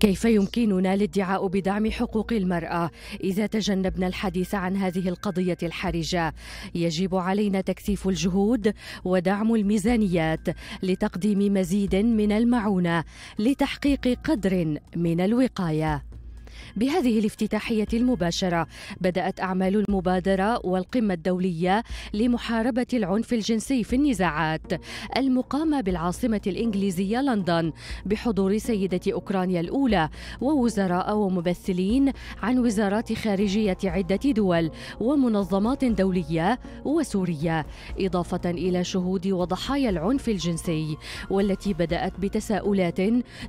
كيف يمكننا الادعاء بدعم حقوق المرأة إذا تجنبنا الحديث عن هذه القضية الحرجة؟ يجب علينا تكثيف الجهود ودعم الميزانيات لتقديم مزيد من المعونة لتحقيق قدر من الوقاية. بهذه الافتتاحية المباشرة بدأت أعمال المبادرة والقمة الدولية لمحاربة العنف الجنسي في النزاعات المقامة بالعاصمة الإنجليزية لندن بحضور سيدة أوكرانيا الأولى ووزراء وممثلين عن وزارات خارجية عدة دول ومنظمات دولية وسورية إضافة إلى شهود وضحايا العنف الجنسي والتي بدأت بتساؤلات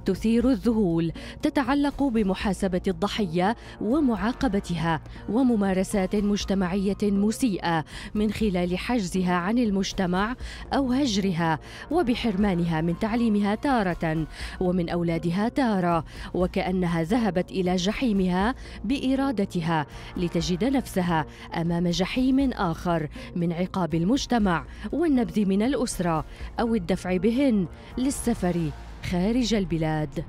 تثير الذهول تتعلق بمحاسبة الضحايا الضحيه ومعاقبتها وممارسات مجتمعيه مسيئه من خلال حجزها عن المجتمع او هجرها وبحرمانها من تعليمها تاره ومن اولادها تاره وكانها ذهبت الى جحيمها بارادتها لتجد نفسها امام جحيم اخر من عقاب المجتمع والنبذ من الاسره او الدفع بهن للسفر خارج البلاد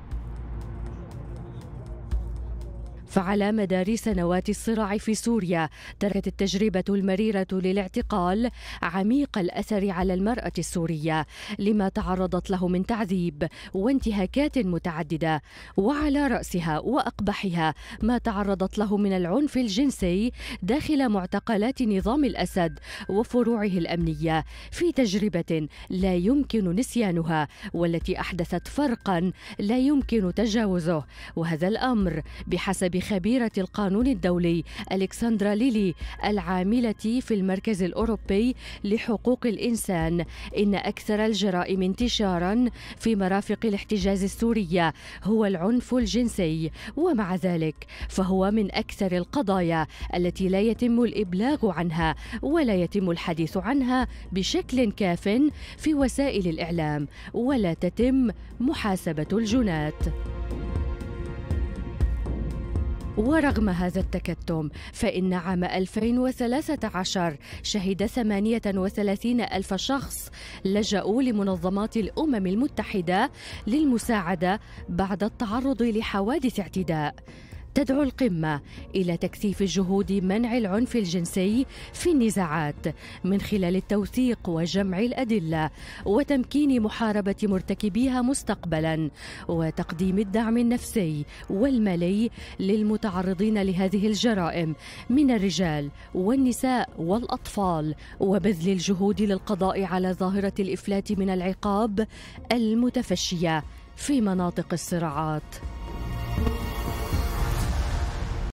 فعلى مدار سنوات الصراع في سوريا تركت التجربة المريرة للاعتقال عميق الأثر على المرأة السورية لما تعرضت له من تعذيب وانتهاكات متعددة وعلى رأسها وأقبحها ما تعرضت له من العنف الجنسي داخل معتقلات نظام الأسد وفروعه الأمنية في تجربة لا يمكن نسيانها والتي أحدثت فرقا لا يمكن تجاوزه وهذا الأمر بحسب خبيرة القانون الدولي ألكسندرا ليلي العاملة في المركز الأوروبي لحقوق الإنسان إن أكثر الجرائم انتشارا في مرافق الاحتجاز السورية هو العنف الجنسي ومع ذلك فهو من أكثر القضايا التي لا يتم الإبلاغ عنها ولا يتم الحديث عنها بشكل كاف في وسائل الإعلام ولا تتم محاسبة الجنات. ورغم هذا التكتم فإن عام 2013 شهد 38 ألف شخص لجأوا لمنظمات الأمم المتحدة للمساعدة بعد التعرض لحوادث اعتداء تدعو القمة إلى تكثيف جهود منع العنف الجنسي في النزاعات من خلال التوثيق وجمع الأدلة وتمكين محاربة مرتكبيها مستقبلا وتقديم الدعم النفسي والمالي للمتعرضين لهذه الجرائم من الرجال والنساء والأطفال وبذل الجهود للقضاء على ظاهرة الإفلات من العقاب المتفشية في مناطق الصراعات